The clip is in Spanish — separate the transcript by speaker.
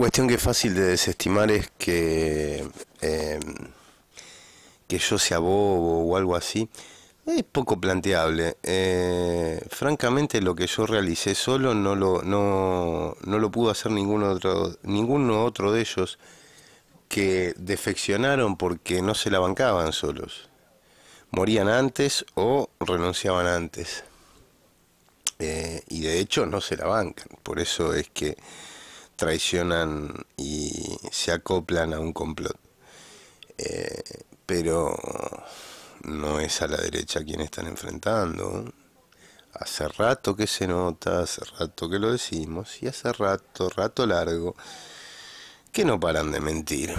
Speaker 1: cuestión que es fácil de desestimar es que, em, que yo sea bobo o algo así. Es poco planteable. Eh, francamente, lo que yo realicé solo no lo, no, no lo pudo hacer ningún otro, ninguno otro de ellos que defeccionaron porque no se la bancaban solos. Morían antes o renunciaban antes. Eh, y de hecho no se la bancan. Por eso es que traicionan y se acoplan a un complot. Eh, pero no es a la derecha quien están enfrentando. Hace rato que se nota, hace rato que lo decimos y hace rato, rato largo, que no paran de mentir.